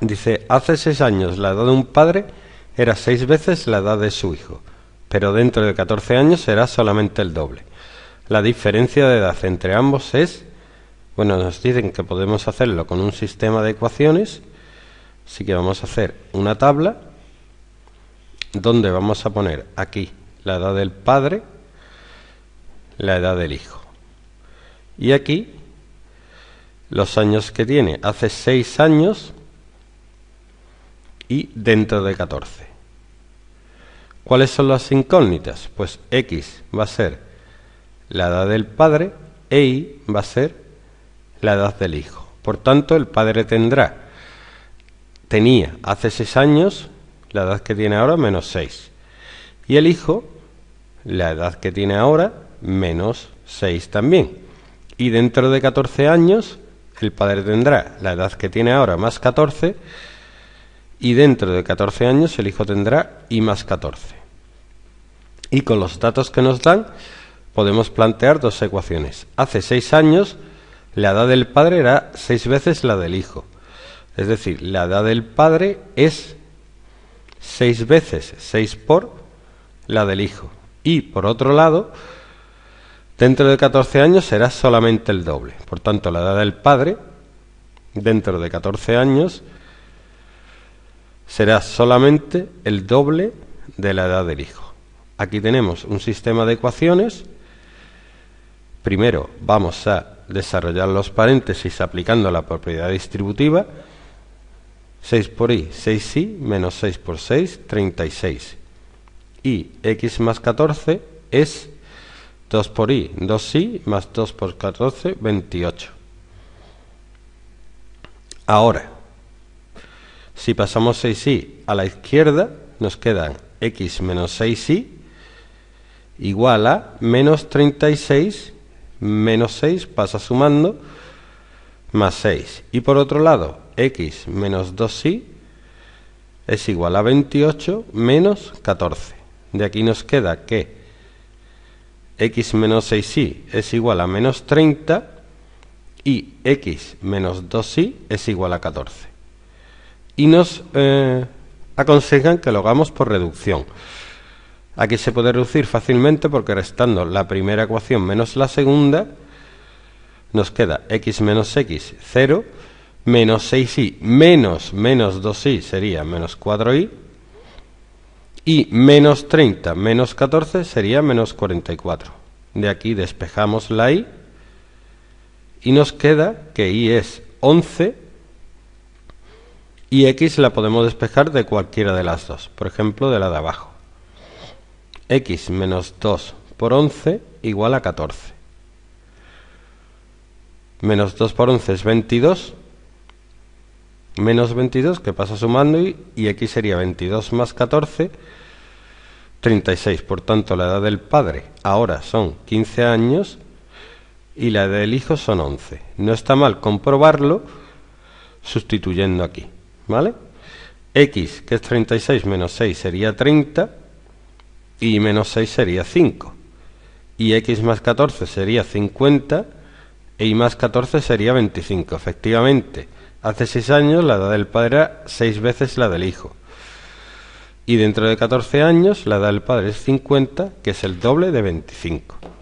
Dice, hace seis años la edad de un padre era seis veces la edad de su hijo, pero dentro de 14 años será solamente el doble. La diferencia de edad entre ambos es, bueno, nos dicen que podemos hacerlo con un sistema de ecuaciones, así que vamos a hacer una tabla donde vamos a poner aquí la edad del padre, la edad del hijo. Y aquí los años que tiene. Hace seis años y dentro de 14. ¿Cuáles son las incógnitas? Pues X va a ser la edad del padre e Y va a ser la edad del hijo. Por tanto, el padre tendrá, tenía hace 6 años la edad que tiene ahora menos 6. Y el hijo, la edad que tiene ahora menos 6 también. Y dentro de 14 años, el padre tendrá la edad que tiene ahora más 14 y dentro de 14 años el hijo tendrá I más 14. Y con los datos que nos dan podemos plantear dos ecuaciones. Hace 6 años la edad del padre era 6 veces la del hijo. Es decir, la edad del padre es 6 veces 6 por la del hijo. Y por otro lado, dentro de 14 años será solamente el doble. Por tanto, la edad del padre dentro de 14 años será solamente el doble de la edad del hijo. Aquí tenemos un sistema de ecuaciones. Primero vamos a desarrollar los paréntesis aplicando la propiedad distributiva. 6 por i, 6i, menos 6 por 6, 36. Y x más 14 es 2 por i, 2i, más 2 por 14, 28. Ahora, si pasamos 6i a la izquierda, nos quedan x menos 6i igual a menos 36 menos 6 pasa sumando más 6. Y por otro lado, x menos 2 y es igual a 28 menos 14. De aquí nos queda que x menos 6i es igual a menos 30 y x menos 2i es igual a 14 y nos eh, aconsejan que lo hagamos por reducción. Aquí se puede reducir fácilmente porque restando la primera ecuación menos la segunda, nos queda x menos x, 0, menos 6 i menos menos 2 i sería menos 4y, y menos 30 menos 14 sería menos 44. De aquí despejamos la i y nos queda que i es 11 y x la podemos despejar de cualquiera de las dos, por ejemplo de la de abajo. x menos 2 por 11 igual a 14. Menos 2 por 11 es 22. Menos 22 que pasa sumando y, x sería 22 más 14, 36. Por tanto, la edad del padre ahora son 15 años y la del hijo son 11. No está mal comprobarlo sustituyendo aquí. ¿vale? X, que es 36 menos 6, sería 30, y menos 6 sería 5. Y X más 14 sería 50, Y más 14 sería 25. Efectivamente, hace 6 años la edad del padre era 6 veces la del hijo. Y dentro de 14 años la edad del padre es 50, que es el doble de 25.